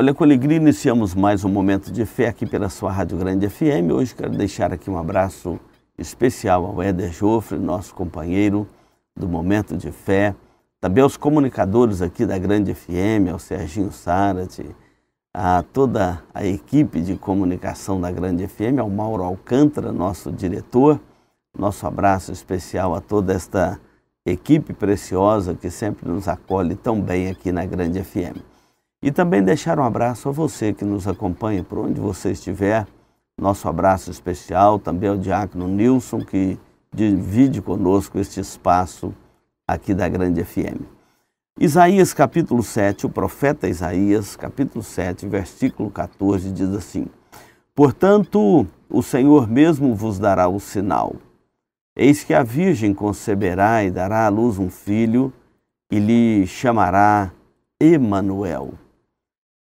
Olha, com alegria iniciamos mais um momento de fé aqui pela sua Rádio Grande FM. Hoje quero deixar aqui um abraço especial ao Éder Jofre, nosso companheiro do Momento de Fé. Também aos comunicadores aqui da Grande FM, ao Serginho Sarati, a toda a equipe de comunicação da Grande FM, ao Mauro Alcântara, nosso diretor. Nosso abraço especial a toda esta equipe preciosa que sempre nos acolhe tão bem aqui na Grande FM. E também deixar um abraço a você que nos acompanha por onde você estiver. Nosso abraço especial também ao Diácono Nilson, que divide conosco este espaço aqui da Grande FM. Isaías capítulo 7, o profeta Isaías, capítulo 7, versículo 14, diz assim: Portanto, o Senhor mesmo vos dará o sinal. Eis que a Virgem conceberá e dará à luz um filho, e lhe chamará Emanuel.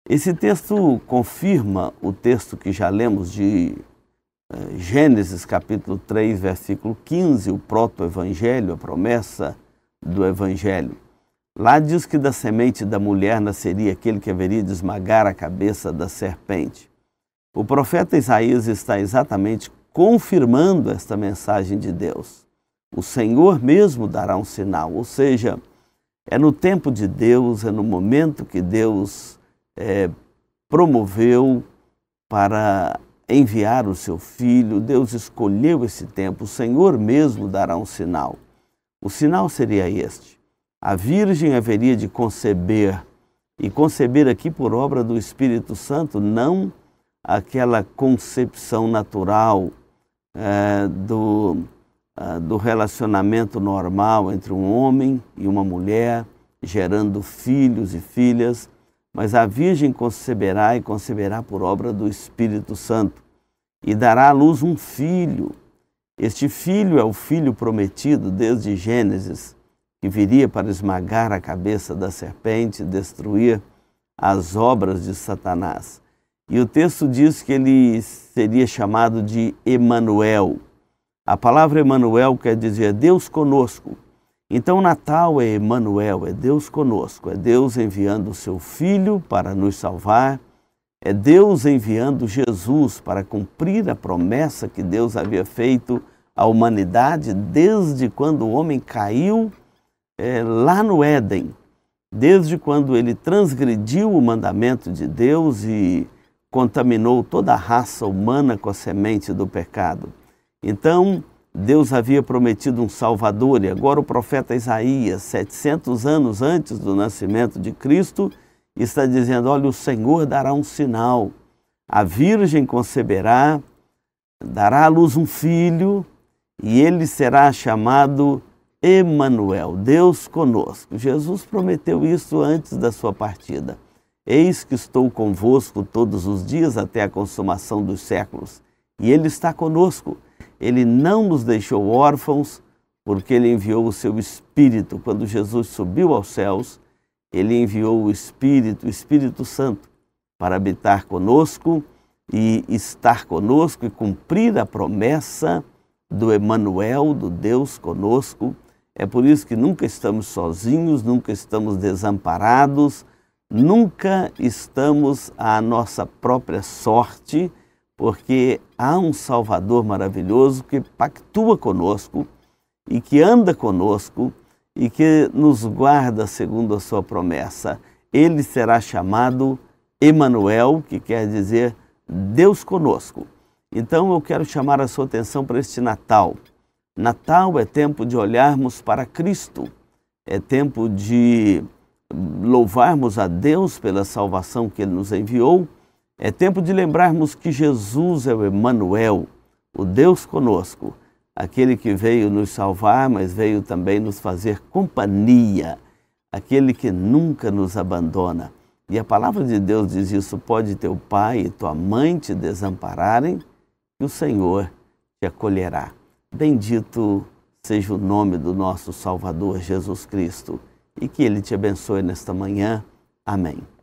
Esse texto confirma o texto que já lemos de eh, Gênesis capítulo 3, versículo 15, o proto-evangelho, a promessa do evangelho. Lá diz que da semente da mulher nasceria aquele que haveria de esmagar a cabeça da serpente. O profeta Isaías está exatamente confirmando esta mensagem de Deus. O Senhor mesmo dará um sinal, ou seja, é no tempo de Deus, é no momento que Deus é, promoveu para enviar o seu filho, Deus escolheu esse tempo, o Senhor mesmo dará um sinal. O sinal seria este: a Virgem haveria de conceber, e conceber aqui por obra do Espírito Santo, não aquela concepção natural é, do, é, do relacionamento normal entre um homem e uma mulher, gerando filhos e filhas mas a Virgem conceberá e conceberá por obra do Espírito Santo e dará à luz um filho. Este filho é o filho prometido desde Gênesis, que viria para esmagar a cabeça da serpente e destruir as obras de Satanás. E o texto diz que ele seria chamado de Emanuel. A palavra Emanuel quer dizer Deus conosco. Então, Natal é Emmanuel, é Deus conosco, é Deus enviando o seu Filho para nos salvar, é Deus enviando Jesus para cumprir a promessa que Deus havia feito à humanidade desde quando o homem caiu é, lá no Éden, desde quando ele transgrediu o mandamento de Deus e contaminou toda a raça humana com a semente do pecado. Então, Deus havia prometido um Salvador e agora o profeta Isaías, 700 anos antes do nascimento de Cristo, está dizendo: Olha, o Senhor dará um sinal. A Virgem conceberá, dará à luz um filho e ele será chamado Emanuel, Deus conosco. Jesus prometeu isso antes da sua partida. Eis que estou convosco todos os dias até a consumação dos séculos. E ele está conosco ele não nos deixou órfãos, porque ele enviou o seu Espírito. Quando Jesus subiu aos céus, ele enviou o Espírito, o Espírito Santo, para habitar conosco e estar conosco e cumprir a promessa do Emanuel, do Deus conosco. É por isso que nunca estamos sozinhos, nunca estamos desamparados, nunca estamos à nossa própria sorte porque há um Salvador maravilhoso que pactua conosco e que anda conosco e que nos guarda segundo a sua promessa. Ele será chamado Emanuel, que quer dizer Deus conosco. Então eu quero chamar a sua atenção para este Natal. Natal é tempo de olharmos para Cristo. É tempo de louvarmos a Deus pela salvação que ele nos enviou é tempo de lembrarmos que Jesus é o Emmanuel, o Deus conosco, aquele que veio nos salvar, mas veio também nos fazer companhia, aquele que nunca nos abandona. E a palavra de Deus diz isso: pode teu pai e tua mãe te desampararem, e o Senhor te acolherá. Bendito seja o nome do nosso Salvador Jesus Cristo, e que ele te abençoe nesta manhã. Amém.